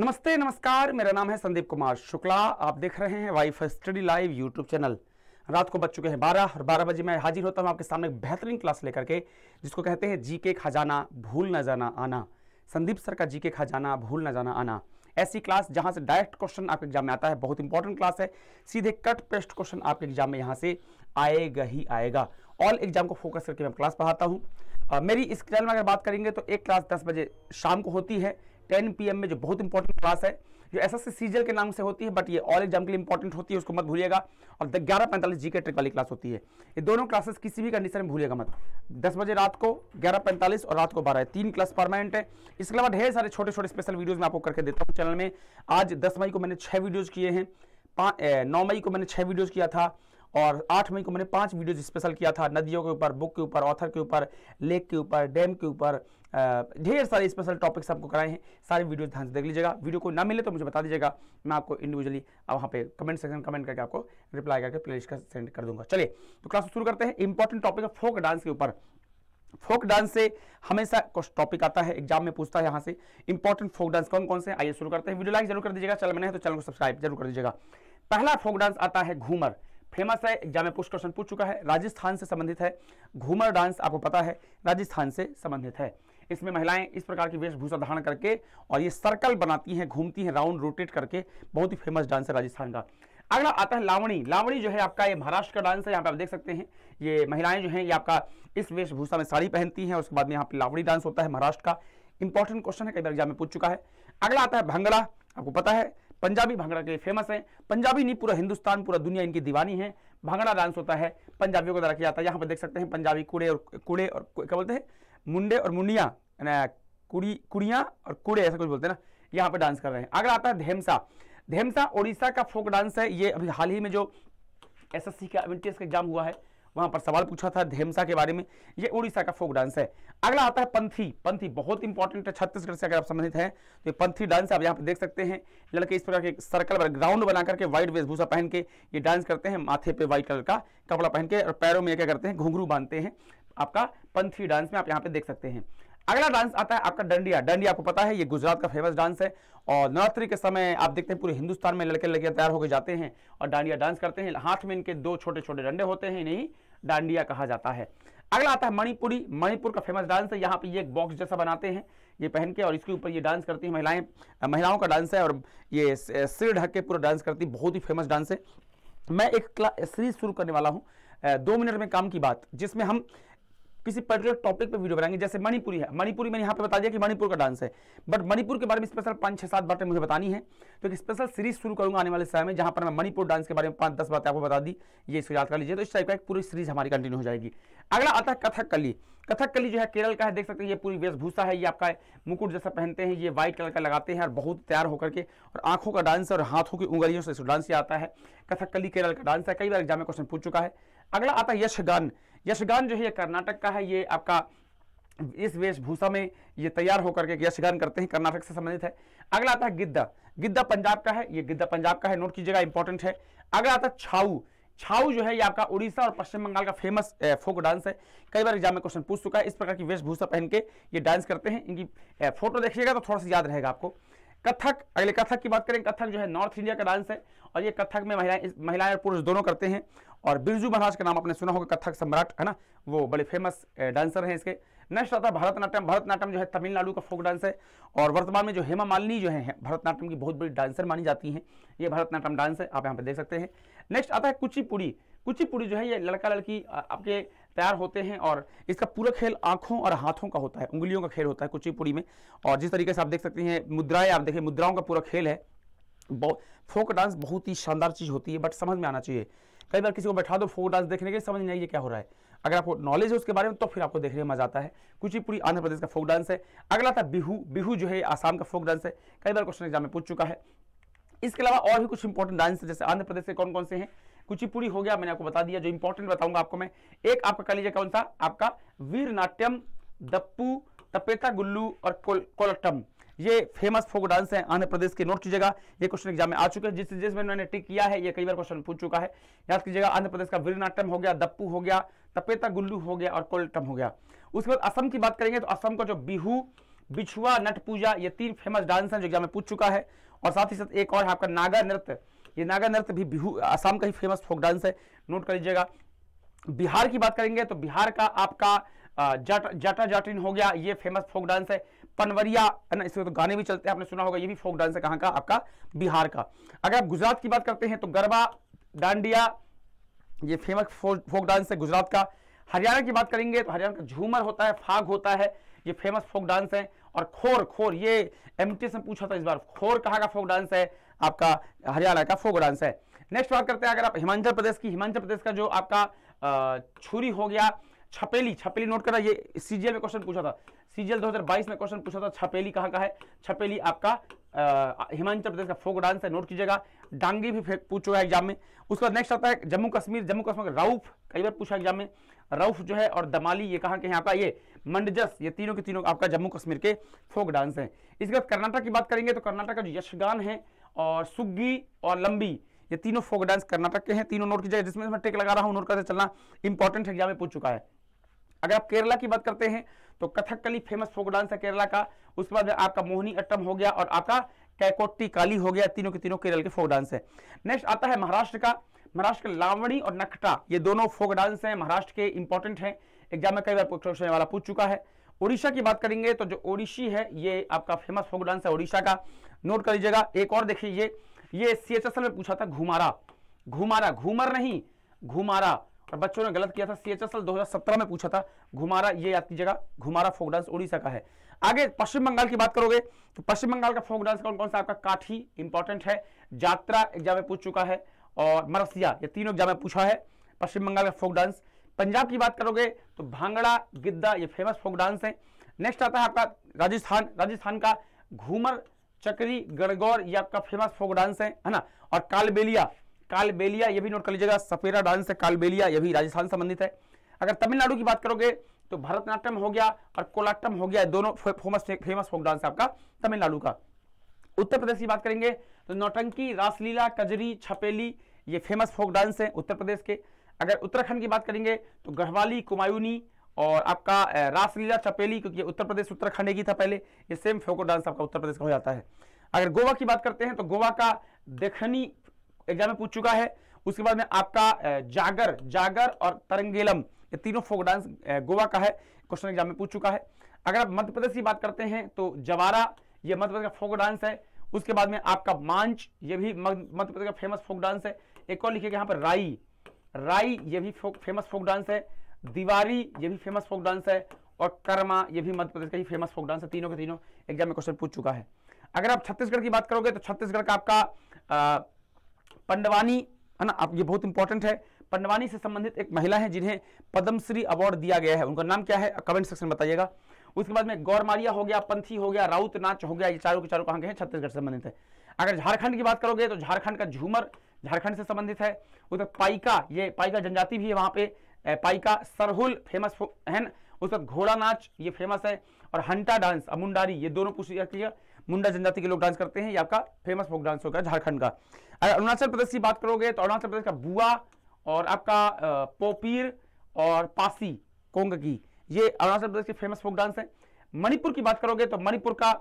नमस्ते नमस्कार मेरा नाम है संदीप कुमार शुक्ला आप देख रहे हैं wife study live YouTube channel रात को बज चुके हैं बारह और बारह बजे मैं हाजिर होता हूं आपके सामने एक बेहतरीन क्लास लेकर के जिसको कहते हैं जी के खजाना भूल न जाना आना संदीप सर का जी के खजाना भूल न जाना आना ऐसी क्लास जहां से डायरेक्ट क्वेश्चन आपके एग्जाम में आता है बहुत इंपॉर्टेंट क्लास है सीधे कट पेस्ट क्वेश्चन आपके एग्जाम में यहाँ से आएगा ही आएगा ऑल एग्जाम को फोकस करके मैं क्लास पढ़ाता हूँ मेरी इस चैनल में अगर बात करेंगे तो एक क्लास दस बजे शाम को होती है टेन पी में जो बहुत इंपॉर्टेंट क्लास है जो एस एस सीजल के नाम से होती है बट ये ऑल एग्जाम के लिए इंपॉर्टेंट होती है उसको मत भूलिएगा और ग्यारह पैंतालीस जी के ट्रिक वाली क्लास होती है ये दोनों क्लासेस किसी भी कंडीशन में भूलिएगा मत दस बजे रात को ग्यारह पैंतालीस और रात को बारह तीन क्लास परमानेंट है इसके अलावा ढेर सारे छोटे छोटे स्पेशल वीडियोज मैं आपको करके देता हूँ चैनल में आज दस मई को मैंने छह वीडियोज़ किए हैं नौ मई को मैंने छह वीडियोज़ किया था और आठ मई को मैंने पांच वीडियो स्पेशल किया था नदियों के ऊपर बुक के ऊपर ऑथर के ऊपर लेक के ऊपर डैम के ऊपर ढेर सारे स्पेशल टॉपिक्स आपको कराए हैं सारे वीडियो ध्यान से देख लीजिएगा वीडियो को ना मिले तो मुझे बता दीजिएगा मैं आपको इंडिविजुअली वहाँ पे कमेंट सेक्शन में कमेंट करके आपको रिप्लाई करके प्लेलिस्ट का सेंड कर दूंगा चलिए तो क्लास शुरू करते हैं इंपॉर्टेंट टॉपिक है फोक डांस के ऊपर फोक डांस से हमेशा कुछ टॉपिक आता है एग्जाम में पूछता है यहाँ से इंपॉर्टेंट फोक डांस कौन कौन से आइए शुरू करते हैं वीडियो लाइक जरूर कर दीजिएगा चैनल में नहीं तो चैनल को सब्सक्राइब जरूर कर दीजिएगा पहला फोक डांस आता है घूमर फेमस है एग्जाम में पुष्ट क्वेश्चन पूछ चुका है राजस्थान से संबंधित है घूमर डांस आपको पता है राजस्थान से संबंधित है इसमें महिलाएं इस प्रकार की वेशभूषा धारण करके और ये सर्कल बनाती हैं घूमती हैं राउंड रोटेट करके बहुत ही फेमस डांस है राजस्थान का अगला आता है लावणी लावणी जो है आपका ये महाराष्ट्र का डांस है यहाँ पे आप देख सकते हैं ये महिलाएं जो हैं ये आपका इस वेशभूषा में साड़ी पहनती हैं उसके बाद में यहाँ पे लावणी डांस होता है महाराष्ट्र का इंपॉर्टेंट क्वेश्चन है कई बार एग्जाम में पूछ चुका है अगला आता है भंगड़ा आपको पता है पंजाबी भांगड़ा के लिए फेमस है पंजाबी नहीं पूरा हिंदुस्तान पूरा दुनिया इनकी दीवानी है भांगड़ा डांस होता है पंजाबियों को द्वारा किया जाता है यहाँ पर देख सकते हैं पंजाबी कूड़े और कूड़े और क्या बोलते हैं मुंडे और मुंडिया कुड़ी कुड़ियाँ और कूड़े ऐसा कुछ बोलते हैं ना यहाँ पर डांस कर रहे हैं अगर आता है धेमसा धेमसा ओडिशा का फोक डांस है ये अभी हाल ही में जो एस एस सी का एग्जाम हुआ है वहां पर सवाल पूछा था धेमसा के बारे में ये उड़ीसा का फोक डांस है अगला आता है पंथी पंथी बहुत इंपॉर्टेंट है छत्तीसगढ़ से अगर आप संबंधित हैं तो ये पंथी डांस आप यहाँ पर देख सकते हैं लड़के इस प्रकार के सर्कल पर ग्राउंड बना करके व्हाइट वेशभूषा पहन के ये डांस करते हैं माथे पे व्हाइट कलर का कपड़ा पहन के और पैरों में क्या करते हैं घुंघरू बांधते हैं आपका पंथी डांस में आप यहाँ पे देख सकते हैं अगला डांस आता है आपका डंडिया डंडिया आपको पता है ये गुजरात का फेमस डांस है और नवरात्रि के समय आप देखते हैं पूरे हिंदुस्तान में लड़के लड़के तैयार होकर जाते हैं और डांडिया डांस करते हैं हाथ में इनके दो छोटे छोटे डंडे होते हैं इन्हें डांडिया कहा जाता है अगला आता है मणिपुरी मणिपुर का फेमस डांस है यहाँ पे ये एक बॉक्स जैसा बनाते हैं ये पहन के और इसके ऊपर ये डांस करती हैं महिलाएं महिलाओं का डांस है और ये सिर ढक के पूरा डांस करती बहुत ही फेमस डांस है मैं एक सीरीज शुरू करने वाला हूँ दो मिनट में काम की बात जिसमें हम किसी पर्टिकुलर टॉपिक पे वीडियो बनाएंगे जैसे मणिपुरी है मणिपुरी मैंने यहाँ पे बता दिया कि मणिपुर का डांस है बट मणिपुर के बारे में स्पेशल पाँच छः सात बातें मुझे बतानी है तो एक स्पेशल सीरीज शुरू करूंगा आने वाले समय में जहाँ पर मैं मणिपुर डांस के बारे में पाँच दस बातें आपको बता दी ये इसको याद कर लीजिए तो इस टाइप का एक पूरी सीरीज हमारी कंटिन्यू हो जाएगी अगला आता है कथक कली कथक कली जो है केरल का है देख सकते हैं ये पूरी वेशभूषा है ये आपका मुकुट जैसा पहनते हैं ये व्हाइट कलर का लगाते हैं और बहुत तैयार होकर के और आंखों का डांस और हाथों की उंगलियों से डांस ये आता है कथक कली केरल का डांस है कई बार एग्जाम में क्वेश्चन पूछ चुका है अगला आता है यशगान यशगान जो है ये कर्नाटक का है ये आपका इस वेशभूषा में ये तैयार होकर के यशगान करते हैं कर्नाटक से संबंधित है अगला आता है गिद्दा गिद्धा पंजाब का है ये गिद्धा पंजाब का है नोट कीजिएगा इंपॉर्टेंट है अगला आता है छाऊ छाऊ जो है ये आपका उड़ीसा और पश्चिम बंगाल का फेमस फोक डांस है कई बार एग्जाम में क्वेश्चन पूछ चुका है इस प्रकार की वेशभूषा पहन के ये डांस करते हैं इनकी फोटो देखिएगा तो थोड़ा सा याद रहेगा आपको कथक अगले कथक की बात करें कथक जो है नॉर्थ इंडिया का डांस है और ये कथक में महिलाएं महिलाएं और पुरुष दोनों करते हैं और बिरजू महाराज का नाम आपने सुना होगा कथक सम्राट है ना वो बड़े फेमस डांसर हैं इसके नेक्स्ट आता है भरतनाट्यम भरतनाट्यम जो है तमिलनाडु का फोक डांस है और वर्तमान में जो हेमा मालिनी जो है भरतनाट्यम की बहुत बड़ी डांसर मानी जाती हैं ये भरतनाट्यम डांस है आप यहाँ पर देख सकते हैं नेक्स्ट आता है कुचिपुड़ी कुचिपुड़ी जो है ये लड़का लड़की आपके तैयार होते हैं और इसका पूरा खेल आंखों और हाथों का होता है उंगलियों का खेल होता है कुचिपुड़ी में और जिस तरीके से आप देख सकते हैं मुद्राएं आप देखें मुद्राओं का पूरा खेल है फोक डांस बहुत ही शानदार चीज़ होती है बट समझ में आना चाहिए कई बार किसी को बैठा दो फोक डांस देखने के लिए समझ नहीं आइए क्या हो रहा है अगर आपको नॉलेज है उसके बारे में तो फिर आपको देखने में मजा आता है कुचिपुड़ी आंध्र प्रदेश का फोक डांस है अगला था बिहू बिहू जो है आसाम का फोक डांस है कई बार क्वेश्चन एग्जाम में पूछ चुका है इसके अलावा और भी कुछ इंपॉर्टेंट डांस जैसे आंध्र प्रदेश के कौन कौन से हैं कुचिपुड़ी हो गया मैंने आपको बता दिया जो इंपॉर्टेंट बताऊंगा आपको मैं एक आपका कह लीजिए कौन सा आपका वीर नाट्यम दप्पू तपेता गुल्लू और कोल, कोलटम ये फेमस फोक डांस है आंध्र प्रदेश के नोट कीजिएगा ये क्वेश्चन एग्जाम में आ चुके हैं जिस जिस में उन्होंने टिक किया है ये कई बार क्वेश्चन पूछ चुका है याद कीजिएगा आंध्र प्रदेश का वीरनाट्यम हो गया दप्पू हो गया तपेता गुल्लू हो गया और कोलटम हो गया उसके बाद असम की बात करेंगे तो असम का जो बिहू बिछुआ नट पूजा ये तीन फेमस डांस हैं जो एग्जाम में पूछ चुका है और साथ ही साथ एक और है आपका नागा नृत्य ये नागा नृत्य भी बिहू आसाम का ही फेमस फोक डांस है नोट कर लीजिएगा बिहार की बात करेंगे तो बिहार का आपका जट जाटा जाटिन हो गया ये फेमस फोक डांस है पनवरिया है ना इसमें तो गाने भी चलते हैं आपने सुना होगा ये भी फोक डांस है कहाँ का आपका बिहार का अगर आप गुजरात की बात करते हैं तो गरबा डांडिया ये फेमस फोक डांस है गुजरात का हरियाणा की बात करेंगे तो हरियाणा का झूमर होता है फाग होता है ये फेमस फोक डांस है और खोर खोर ये एम से पूछा था इस बार खोर कहाँ का फोक डांस है आपका हरियाणा का फोक डांस है नेक्स्ट बात करते हैं अगर आप हिमाचल प्रदेश की हिमाचल प्रदेश का जो आपका छुरी हो गया छपेली छपेली नोट करा ये सीजीएल में क्वेश्चन पूछा था सीजीएल 2022 में क्वेश्चन पूछा था छपेली कहाँ का है छपेली आपका हिमाचल प्रदेश का फोक डांस है नोट कीजिएगा डांगी भी पूछ चुका है एग्जाम में उसके बाद नेक्स्ट आता है जम्मू कश्मीर जम्मू कश्मीर का राउफ कई बार पूछा एग्जाम में राउफ जो है और दमाली ये कहाँ के हैं आपका ये मंडजस ये तीनों के तीनों आपका जम्मू कश्मीर के फोक डांस है इसके बाद कर्नाटक की बात करेंगे तो कर्नाटक का जो यशगान है और सुग्गी और लंबी ये तीनों फोक डांस कर्नाटक के हैं तीनों नोट की जगह जिसमें मैं टेक लगा रहा हूँ नोट करते चलना इंपॉर्टेंट एग्जाम में पूछ चुका है अगर आप केरला की बात करते हैं तो कथकली फेमस फोक डांस है केरला का उसके बाद आपका मोहनी अट्टम हो गया और आपका कैकोट्टी काली हो गया तीनों के तीनों केरल के फोक डांस है नेक्स्ट आता है महाराष्ट्र का महाराष्ट्र का लावणी और नखटा ये दोनों फोक डांस हैं महाराष्ट्र के इंपॉर्टेंट हैं एग्जाम में कई बार क्वेश्चन वाला पूछ चुका है उड़ीसा की बात करेंगे तो जो ओडिशी है ये आपका फेमस फोक डांस है उड़ीसा का नोट कर लीजिएगा एक और देखिए ये सी एच में पूछा था घुमारा घुमारा घूमर नहीं घुमारा और बच्चों ने गलत किया था सी एच एस एल दो हजार सत्रह में पूछा था घुमारा ये याद कीजिएगा घुमारा फोक डांस उड़ीसा का है आगे पश्चिम बंगाल की बात करोगे तो पश्चिम बंगाल का फोक डांस कौन कौन सा आपका काठी इंपॉर्टेंट है जात्रा एग्जाम में पूछ चुका है और मरसिया ये तीनों एग्जाम में पूछा है पश्चिम बंगाल का फोक डांस पंजाब की बात करोगे तो भांगड़ा गिद्दा ये फेमस फोक डांस है नेक्स्ट आता है आपका राजस्थान राजस्थान का घूमर चक्री गड़गौर ये आपका फेमस फोक डांस है है ना और कालबेलिया कालबेलिया ये भी नोट कर लीजिएगा सपेरा डांस है कालबेलिया ये भी राजस्थान संबंधित है अगर तमिलनाडु की बात करोगे तो भरतनाट्यम हो गया और कोलाट्टम हो गया दोनों फेमस फेमस फोक डांस है आपका तमिलनाडु का उत्तर प्रदेश की बात करेंगे तो नौटंकी रासलीला कजरी छपेली ये फेमस फोक डांस है उत्तर प्रदेश के अगर उत्तराखंड की बात करेंगे तो गढ़वाली कुमायूनी और आपका रासलीला चपेली क्योंकि उत्तर प्रदेश उत्तराखंड की था पहले ये सेम फोको डांस आपका उत्तर प्रदेश का हो जाता है अगर गोवा की बात करते हैं तो गोवा का देखनी एग्जाम में पूछ चुका है उसके बाद में आपका जागर जागर और तरंगेलम ये तीनों फोक डांस गोवा का है क्वेश्चन एग्जाम में पूछ चुका है अगर आप मध्य प्रदेश की बात करते हैं तो जवारा ये मध्य प्रदेश का फोक डांस है उसके बाद में आपका मांच ये भी मध्य प्रदेश का फेमस फोक डांस है एक और लिखेगा यहाँ पर राई राई ये भी फोक, फेमस फोक डांस है दीवारी ये भी फेमस फोक डांस है और कर्मा ये भी मध्य प्रदेश का ही फेमस फोक डांस है तीनों के तीनों एग्जाम में क्वेश्चन पूछ चुका है अगर आप छत्तीसगढ़ की बात करोगे तो छत्तीसगढ़ का आपका पंडवानी है ना आप ये बहुत इंपॉर्टेंट है पंडवानी से संबंधित एक महिला है जिन्हें पद्मश्री अवार्ड दिया गया है उनका नाम क्या है कमेंट सेक्शन में बताइएगा उसके बाद में गौरमारिया हो गया पंथी हो गया राउत नाच हो गया ये चारों के चारों कहां के हैं छत्तीसगढ़ से संबंधित है अगर झारखंड की बात करोगे तो झारखंड का झूमर झारखंड से संबंधित है उधर पाइका ये पाइका जनजाति भी है वहाँ पे पाइका सरहुल फेमस है उसके बाद घोड़ा नाच ये फेमस है और हंटा डांस अमुंडारी मुंडारी ये दोनों पूछ जाती है मुंडा जनजाति के लोग डांस करते हैं ये आपका फेमस फोक डांस होगा झारखंड का अगर अरुणाचल प्रदेश की बात करोगे तो अरुणाचल प्रदेश का बुआ और आपका पोपीर और पासी कोंग की ये अरुणाचल प्रदेश के फेमस फोक डांस है मणिपुर की बात करोगे तो मणिपुर का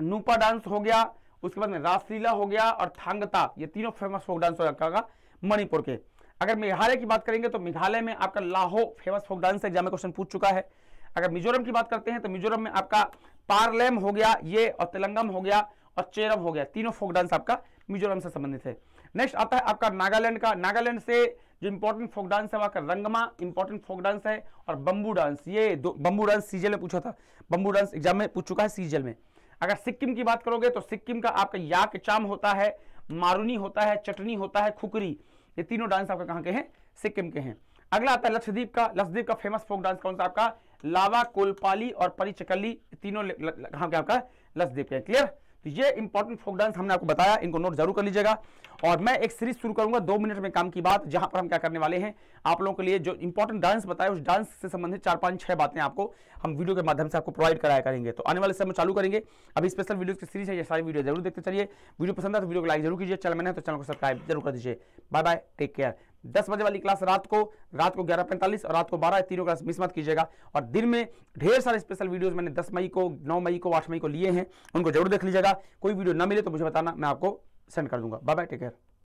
नूपा डांस हो गया उसके बाद में रासलीला हो गया और थांगता ये तीनों फेमस फोक डांस हो जाएगा मणिपुर के अगर मेघालय की बात करेंगे तो मेघालय में आपका Laho famous folk dance exam में क्वेश्चन पूछ चुका है अगर मिजोरम की बात करते हैं तो मिजोरम में आपका पारलेम हो गया ये और तेलंगम हो गया और चेरम हो गया तीनों फोक डांस आपका मिजोरम से संबंधित है नेक्स्ट आता है आपका नागालैंड का नागालैंड से जो इंपॉर्टेंट फोक डांस है वहाँ का रंगमा इंपॉर्टेंट फोक डांस है और बम्बू डांस ये दो बंबू डांस सीजल में पूछा था बंबू डांस एग्जाम में पूछ चुका है सीजल में अगर सिक्किम की बात करोगे तो सिक्किम का आपका याक चाम होता है मारूनी होता है चटनी होता है खुकरी ये तीनों डांस आपका कहाँ के हैं सिक्किम के हैं अगला आता है लक्षद्वीप का लक्षद्वीप का फेमस फोक डांस कौन सा आपका लावा कोलपाली और परिचकली तीनों कहाँ के आपका लक्षद्वीप के क्लियर तो ये इंपॉर्टेंट फोक डांस हमने आपको बताया इनको नोट जरूर कर लीजिएगा और मैं एक सीरीज शुरू करूंगा दो मिनट में काम की बात जहां पर हम क्या करने वाले हैं आप लोगों के लिए जो इंपॉर्टेंट डांस बताया उस डांस से संबंधित चार पांच छह बातें आपको हम वीडियो के माध्यम से आपको प्रोवाइड कराया करेंगे तो आने वाले समय चालू करेंगे अभी स्पेशल वीडियो की सीरीज है ये सारी वीडियो जरूर देखते चलिए वीडियो पसंद है तो वीडियो को लाइक जरूर कीजिए चैनल मैंने तो चैनल को सब्सक्राइब जरूर कर दीजिए बाय बाय टेक केयर दस बजे वाली क्लास रात को रात को ग्यारह पैंतालीस और रात को बारह तीनों क्लास मिस मत कीजिएगा और दिन में ढेर सारे स्पेशल वीडियोस मैंने दस मई को नौ मई को आठ मई को लिए हैं उनको जरूर देख लीजिएगा कोई वीडियो ना मिले तो मुझे बताना मैं आपको सेंड कर दूंगा बाय बाय टेक केयर